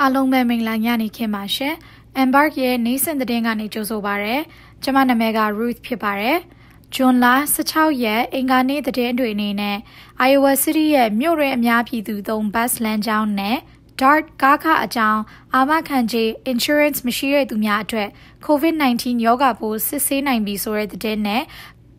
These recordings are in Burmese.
အားလုံးပဲမင်္ဂလာညနေခင်းပါရှင်။ Embark ရဲ့နေ့စဉ်သတင်းကနေကြိုဆိုပါရစေ။ကျွန်မနာမည်က Ruth ဖြစ်ပါတယ်။ဂျွန်လ16ရက်အင်္ဂါနေ့သတင်းတွေအနေနဲ့ Iowa City ရဲ့မြို့ရင်းအများပြည်သူသုံး bus လမ်းကြောင်းနဲ့ DART ကားခအကြောင်းအာမခံကြေး insurance မရှိတဲ့သူများအတွက် COVID-19 ရောဂါပိုးစစ်ဆေးနိုင်ပြီဆိုတဲ့သတင်းနဲ့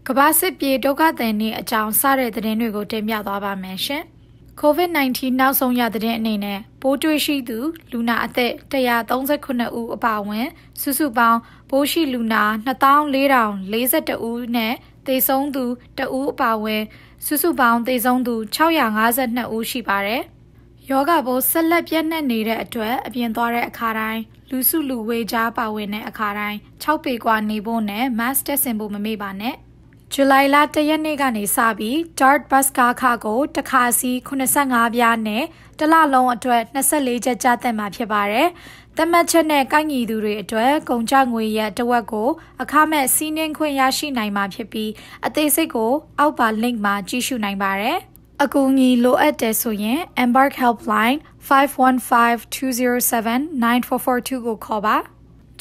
ကမ္ဘာစစ်ပြေဒုက္ခသည်တွေအကြောင်းစတဲ့သတင်းတွေကိုတင်ပြသွားပါမယ်ရှင်။ COVID-19 နောက်ဆုံးရတဲ့အနေနဲ့ပိုးတွေ့ရှိသူလူနာအသက်139ဦးအပါအဝင် စုစုပေါင်းပိုးရှိလူနာ2442ဦးနဲ့သေဆုံးသူ2ဦးအပါအဝင်စုစုပေါင်းသေဆုံးသူ652ဦးရှိပါတယ်။ယောဂဘိုးဆက်လက်ပြန့်နှံ့နေတဲ့အတွက်အပြင်သွားတဲ့အခါတိုင်းလူစုလူဝေးကြားပါဝင်တဲ့အခါတိုင်း6ပေကွာနေဖို့နဲ့ mask တက်ဆင်ဖို့မမေ့ပါနဲ့။ဇူလိုင်လ၁ရက်နေ့ကနေစပြီး Dart Bus ကားခကိုတစ်ခါစီ85ပြားနဲ့တစ်လလုံးအတွက်24ချက်ကျသင့်မှာဖြစ်ပါတယ်။သတ်မှတ်ချက်နဲ့ကိုက်ညီသူတွေအတွက်ကုန်ကျငွေရတဝက်ကိုအခမဲ့စီးနှင်းခွင့်ရရှိနိုင်မှာဖြစ်ပြီးအသေးစိတ်ကိုအောက်ပါ link မှာကြည့်ရှုနိုင်ပါတယ်။အကူအညီလိုအပ်တယ်ဆိုရင် Embark Helpline 515 207 9442ကိုခေါ်ပါ။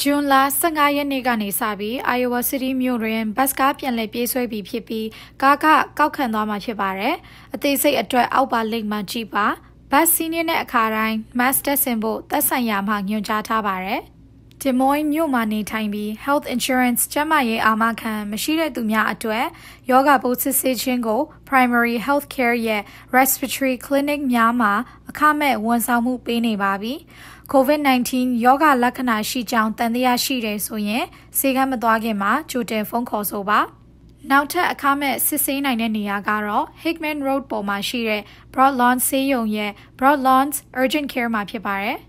ဂျွန်လ15ရက်နေ့ကနေစပြီး Iowa City မြို့တွင်ဘတ်စကားပြန်လည်ပြေးဆွဲပြီးဖြစ်ပြီးကားကကောက်ခံသွားမှာဖြစ်ပါတယ်။အသေးစိတ်အတွက်အောက်ပါလိမ့်မှကြည့်ပါ။ဘတ်စီးနေတဲ့အခါတိုင်း master ဆင်ဖို့သက်ဆိုင်ရာမှညွှန်ကြားထားပါတယ်။ဒီမွိုင်းမြို့မှာနေထိုင်ပြီး health insurance ကျန်းမာရေးအာမခံမရှိတဲ့သူများအတွက်ယောဂပိုးစစ်ဆေးခြင်းကို primary health care ရဲ့ respiratory clinic များမှာအခမဲ့ဝန်ဆောင်မှုပေးနေပါပြီ။ COVID-19 ယောဂလက္ခဏာရှိကြောင်းတန်တရားရှိတယ်ဆိုရင်ဆေးကမ်းမသွားခင်မှာကြိုတင်ဖုန်းခေါ်ဆိုပါ။နောက်ထပ်အခမဲ့စစ်ဆေးနိုင်တဲ့နေရာကတော့ Hickman Road ပေါ်မှာရှိတဲ့ Broadlawn ဆေးရုံရဲ့ Broadlawn's Urgent Care မှာဖြစ်ပါတယ်။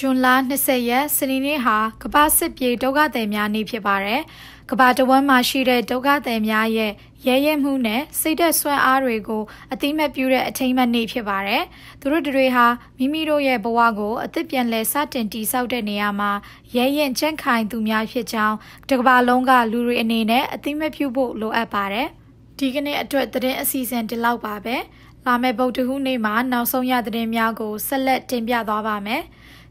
ဇွန်လ20ရက်စနေနေ့ဟာကမ္ဘာစစ်ပြေဒုက္ခသည်များနေ့ဖြစ်ပါတယ်။ကမ္ဘာတဝန်းမှာရှိတဲ့ဒုက္ခသည်များရဲ့ရဲရဲမှုနဲ့စိတ်သက်ဆွမ်းအားတွေကိုအတိမတ်ပြုတဲ့အထိမ်းအမှတ်နေ့ဖြစ်ပါတယ်။သူတို့တွေဟာမိမိတို့ရဲ့ဘဝကို အသစ်ပြန်လည်စတင်တည်ဆောက်တဲ့နေရာမှာရဲရင်ကြံ့ခိုင်သူများဖြစ်ကြောင်းတစ်ကမ္ဘာလုံးကလူတွေအနေနဲ့အတိမတ်ပြုဖို့လိုအပ်ပါတယ်။ဒီကနေ့အတွက်သတင်းအစီအစဉ်ဒီလောက်ပါပဲလာမယ့်ဗုဒ္ဓဟူးနေ့မှာနောက်ဆုံးရသတင်းများကိုဆက်လက်တင်ပြသွားပါမယ်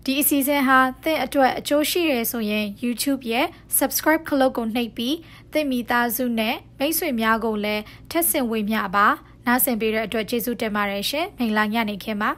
ဒီအစီအစဉ်ဟာသင်အတွက်အကျိုးရှိရဆိုရင် YouTube ရဲ့ Subscribe ခလုတ်ကိုနှိပ်ပြီးသင်မိသားစုနဲ့မိတ်ဆွေများကိုလည်းထက်ဆင်ဝေမျှပါနားဆင်ပေးတဲ့အတွက်ကျေးဇူးတင်ပါတယ်ရှင်မင်္ဂလာညနေခင်းပါ